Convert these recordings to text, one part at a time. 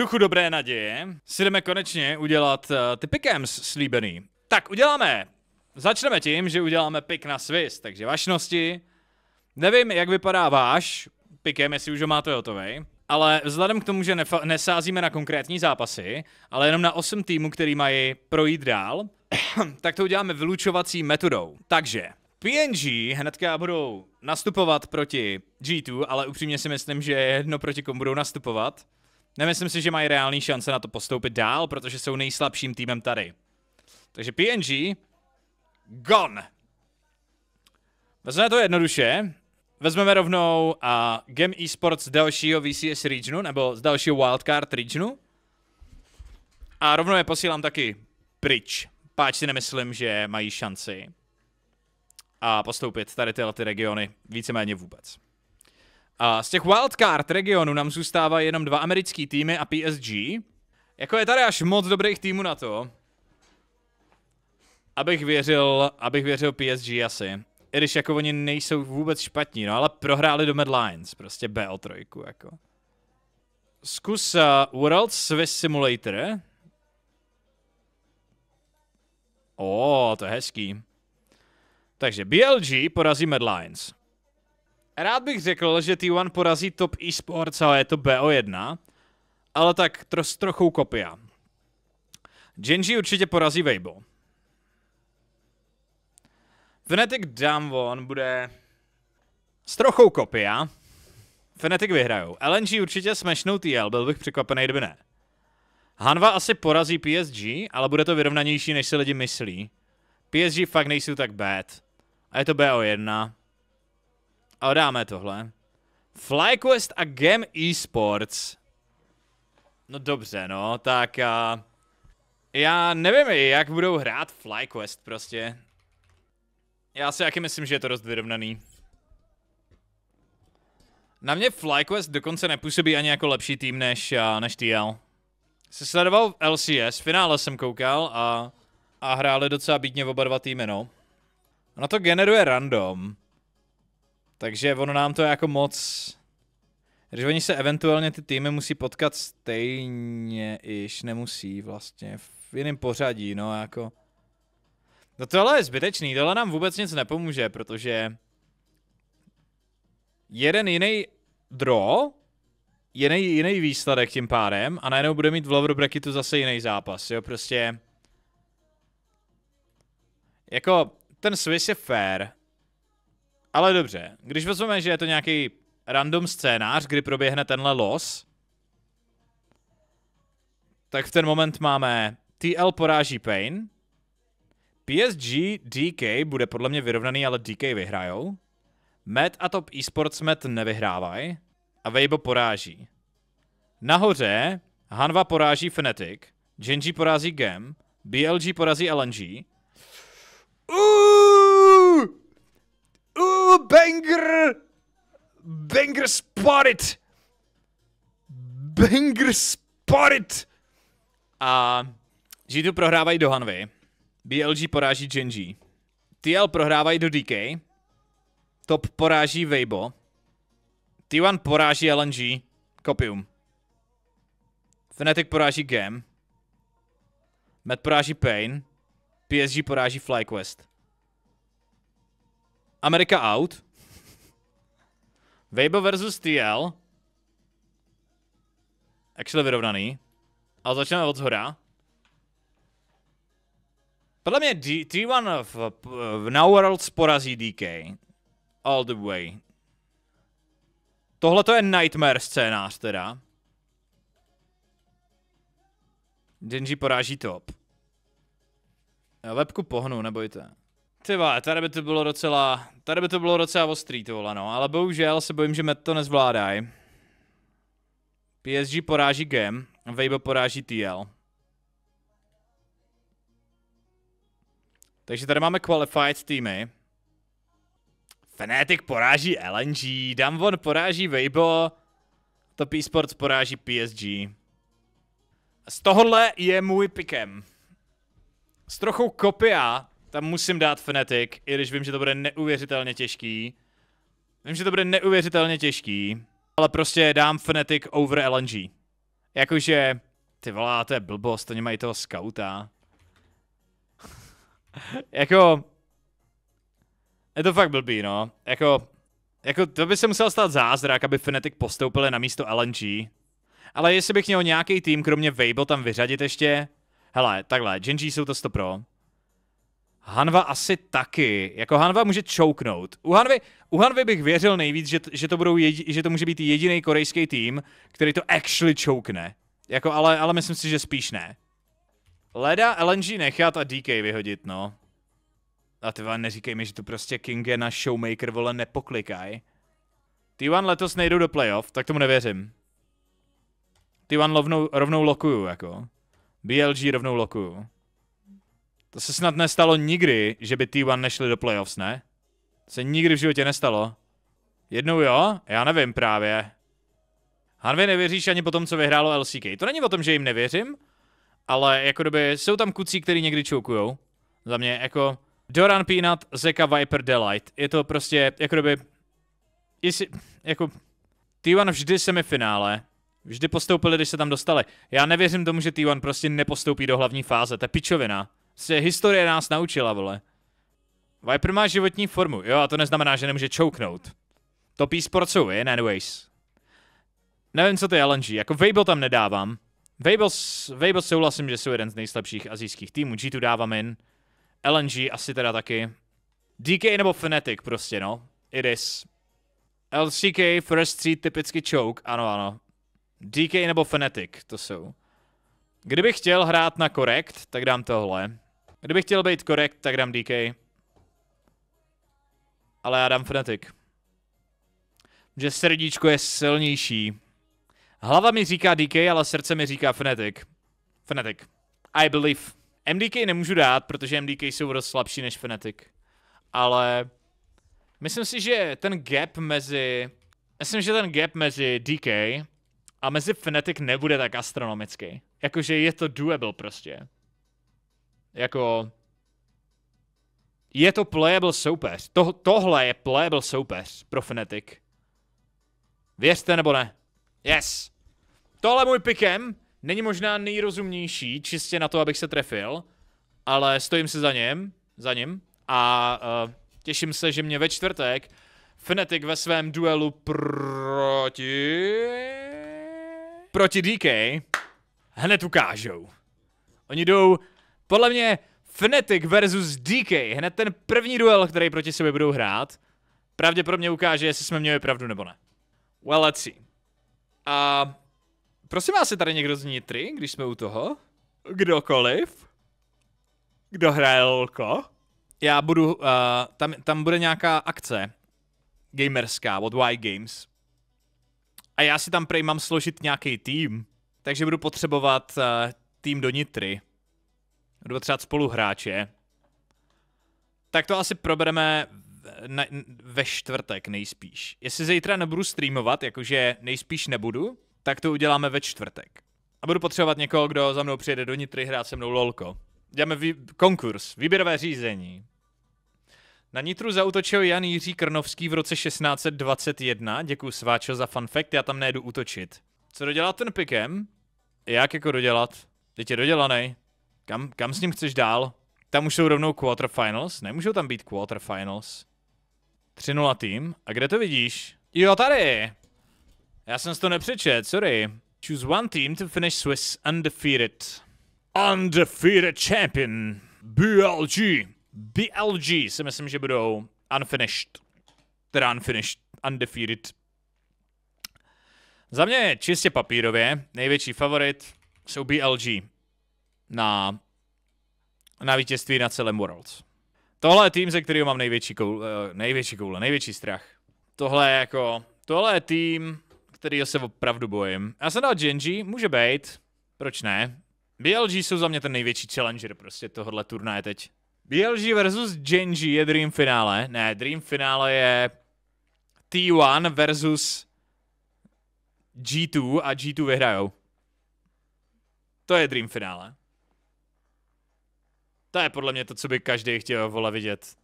duchu dobré naděje si jdeme konečně udělat uh, ty pickems slíbený. Tak uděláme. Začneme tím, že uděláme pick na Swiss, takže vašnosti. Nevím, jak vypadá váš pickem, jestli už ho máte hotový. Ale vzhledem k tomu, že nesázíme na konkrétní zápasy, ale jenom na 8 týmů, který mají projít dál, tak to uděláme vylučovací metodou. Takže PNG hnedka budou nastupovat proti G2, ale upřímně si myslím, že jedno proti komu budou nastupovat. Nemyslím si, že mají reální šance na to postoupit dál, protože jsou nejslabším týmem tady. Takže PNG, gone. Vezmeme to jednoduše. Vezmeme rovnou a Game Esports z dalšího VCS regionu, nebo z dalšího Wildcard regionu. A rovnou je posílám taky pryč. Páč si nemyslím, že mají šanci a postoupit tady tyhle ty regiony víceméně vůbec. A z těch wildcard regionů nám zůstává jenom dva americký týmy a PSG. Jako je tady až moc dobrých týmů na to, abych věřil, abych věřil PSG asi. I když jako oni nejsou vůbec špatní, no ale prohráli do Mad Lions, prostě BO3 jako. Zkus uh, World Swiss Simulator. O, oh, to je hezký. Takže BLG porazí Mad Lions. Rád bych řekl, že T1 porazí top eSports, ale je to BO1. Ale tak tro, s trochou kopia. Genji určitě porazí Weibo. Fnatic Damwon bude s trochou kopia. Fnatic vyhrajou. LNG určitě smešnou TL, byl bych překvapený, kdyby ne. Hanva asi porazí PSG, ale bude to vyrovnanější, než si lidi myslí. PSG fakt nejsou tak bad. A je to BO1. A dáme tohle. FlyQuest a Game Esports. No dobře, no, tak a... Já nevím, jak budou hrát FlyQuest prostě. Já si jaký myslím, že je to dost vyrovnaný. Na mě FlyQuest dokonce nepůsobí ani jako lepší tým než, než TL. Se sledoval LCS, v finále jsem koukal a, a hráli docela v oba dva týmy, no. Ono to generuje random. Takže ono nám to je jako moc... Když oni se eventuálně ty týmy musí potkat stejně, iž nemusí vlastně, v jiném pořadí, no jako... No tohle je zbytečný, tohle nám vůbec nic nepomůže, protože... Jeden jiný draw, jiný, jiný výsledek tím pádem a najednou bude mít v lower Bracketu zase jiný zápas, jo, prostě... Jako, ten Swiss je fair, ale dobře, když vezmeme, že je to nějaký random scénář, kdy proběhne tenhle los, tak v ten moment máme TL poráží Pain, PSG DK bude podle mě vyrovnaný, ale DK vyhrajou, Met a Top Esports Met nevyhrávají a Weibo poráží. Nahoře Hanva poráží Fnatic, Genji porazí Gem, BLG porazí LNG. Uuu! Ooh, banger! Banger spotted! Banger spotted! A G2 prohrávají do Hanvy. BLG poráží Genji. TL prohrávají do DK. Top poráží Weibo. T1 poráží LNG. Copium. Fnatic poráží Gem. Med poráží Pain. PSG poráží FlyQuest. Amerika out. Weibo versus TL. Actually vyrovnaný. Ale začneme od zhora. Podle mě D T1 v, v Now World porazí DK. All the way. Tohle to je nightmare scénář teda. Genji poráží top. Já webku pohnu, nebojte. Ty vole, tady by to bylo docela, tady by to bylo docela ostrý, to vole, no, ale bohužel se bojím, že Met to nezvládají. PSG poráží Gem, Weibo poráží TL. Takže tady máme qualified týmy. Fnatic poráží LNG, Damwon poráží Weibo, Top Esports poráží PSG. Z tohohle je můj pikem. S trochou kopia tam musím dát Fnatic, i když vím, že to bude neuvěřitelně těžký. Vím, že to bude neuvěřitelně těžký, ale prostě dám Fnatic over LNG. Jakože, ty volá, to je blbost, oni mají toho skauta. jako, je to fakt blbý, no. Jako, jako to by se musel stát zázrak, aby Fnatic postoupili na místo LNG. Ale jestli bych měl nějaký tým, kromě Weibo, tam vyřadit ještě... Hele, takhle, Genji jsou to 100 pro. Hanva asi taky. Jako Hanva může čouknout. U Hanvy, u Hanvy bych věřil nejvíc, že, že, to, budou jedi, že to může být jediný korejský tým, který to actually čoukne. Jako, ale, ale myslím si, že spíš ne. Leda LNG nechat a DK vyhodit, no. A ty neříkej mi, že to prostě Kinge na Showmaker vole nepoklikaj. T1 letos nejdou do playoff, tak tomu nevěřím. T1 rovnou, rovnou lokuju, jako. BLG rovnou lokuju. To se snad nestalo nikdy, že by T1 nešli do playoffs, ne? To se nikdy v životě nestalo. Jednou jo? Já nevím právě. Hanvi nevěříš ani po tom, co vyhrálo LCK. To není o tom, že jim nevěřím, ale jako doby jsou tam kucí, který někdy čoukujou. Za mě jako Doran Peanut, Zeka Viper, Delight. Je to prostě jako doby... Jestli, jako... T1 vždy semifinále. Vždy postoupili, když se tam dostali. Já nevěřím tomu, že T1 prostě nepostoupí do hlavní fáze. To je pičovina se historie nás naučila, vole. Viper má životní formu, jo, a to neznamená, že nemůže čouknout. To e-sport jsou in anyways. Nevím, co to je LNG, jako Vable tam nedávám. Vable, Vable souhlasím, že jsou jeden z nejslabších azijských týmů, G2 dávám in. LNG asi teda taky. DK nebo Fnatic prostě, no. It is. LCK, First seed typicky choke, ano, ano. DK nebo Fnatic, to jsou. Kdybych chtěl hrát na korekt, tak dám tohle. Kdybych chtěl být korekt, tak dám DK. Ale já dám Fnatic. Že srdíčko je silnější. Hlava mi říká DK, ale srdce mi říká Fnatic. Fnatic. I believe. MDK nemůžu dát, protože MDK jsou dost slabší než Fnatic. Ale myslím si, že ten gap mezi... Myslím, že ten gap mezi DK a mezi Fnatic nebude tak astronomický. Jakože je to doable prostě. Jako... Je to playable soupeř. To, tohle je playable soupeř pro Fnatic. Věřte nebo ne. Yes. Tohle můj pikem není možná nejrozumnější, čistě na to, abych se trefil, ale stojím se za něm, za ním a uh, těším se, že mě ve čtvrtek Fnatic ve svém duelu proti... proti DK hned ukážou. Oni jdou podle mě Fnatic versus DK, hned ten první duel, který proti sobě budou hrát, pravděpodobně ukáže, jestli jsme měli pravdu nebo ne. Well, let's see. A prosím vás, je tady někdo z Nitry, když jsme u toho? Kdokoliv? Kdo hraje LOLko? Já budu, uh, tam, tam bude nějaká akce gamerská od Y Games. A já si tam prej mám složit nějaký tým, takže budu potřebovat uh, tým do Nitry nebo třeba spoluhráče, tak to asi probereme na, ve čtvrtek nejspíš. Jestli zítra nebudu streamovat, jakože nejspíš nebudu, tak to uděláme ve čtvrtek. A budu potřebovat někoho, kdo za mnou přijede do Nitry hrát se mnou lolko. Děláme vý- konkurs, výběrové řízení. Na Nitru zautočil Jan Jiří Krnovský v roce 1621. Děkuji Sváčo za fun fact, já tam nejdu útočit. Co dodělat ten pikem? Jak jako dodělat? Teď je dodělaný. Kam, kam s ním chceš dál? Tam už jsou rovnou quarterfinals? Nemůžou tam být quarterfinals. 3-0 tým. A kde to vidíš? Jo, tady! Já jsem si to nepřečet, sorry. Choose one team to finish Swiss undefeated. Undefeated champion. BLG. BLG si myslím, že budou unfinished. Teda unfinished. Undefeated. Za mě čistě papírově největší favorit jsou BLG na, na vítězství na celém Worlds. Tohle je tým, ze kterého mám největší koule, eh, největší koule, největší strach. Tohle je jako, tohle je tým, který se opravdu bojím. Já jsem dal Genji, může být, proč ne? BLG jsou za mě ten největší challenger prostě tohohle turnaje teď. BLG versus Genji je Dream finále. Ne, Dream finále je T1 versus G2 a G2 vyhrajou. To je Dream finále. To je podle mě to, co by každý chtěl vola vidět.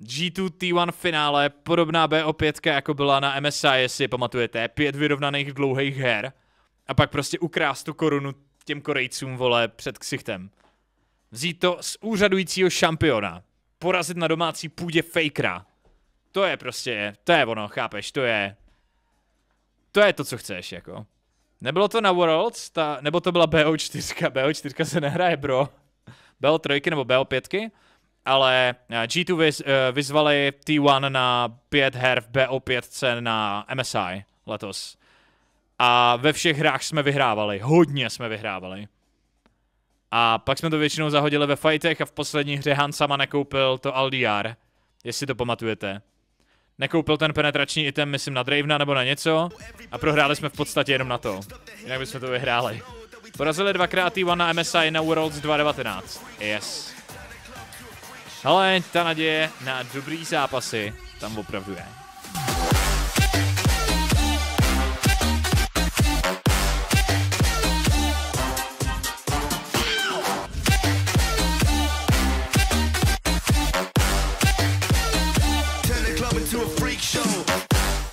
G2T1 finále, podobná BO5, jako byla na MSI, jestli pamatujete, pět vyrovnaných dlouhých her a pak prostě ukrást tu korunu těm Korejcům, vole, před ksichtem. Vzít to z úřadujícího šampiona, porazit na domácí půdě fakera. To je prostě, to je ono, chápeš, to je, to je to, co chceš, jako. Nebylo to na Worlds, ta, nebo to byla BO4, BO4 se nehraje, bro. BL3 nebo BL5, ale eh, G2 vyz, eh, vyzvali T1 na pět her v BO5 na MSI letos. A ve všech hrách jsme vyhrávali, hodně jsme vyhrávali. A pak jsme to většinou zahodili ve fightech a v poslední hře Han sama nekoupil to LDR, jestli to pamatujete. Nekoupil ten penetrační item, myslím, na Dravena nebo na něco a prohráli jsme v podstatě jenom na to. Jinak bychom to vyhráli. Porazili dvakrát T1 na MSI na Worlds 2019. Yes. Ale ta naděje na dobrý zápasy tam opravdu je.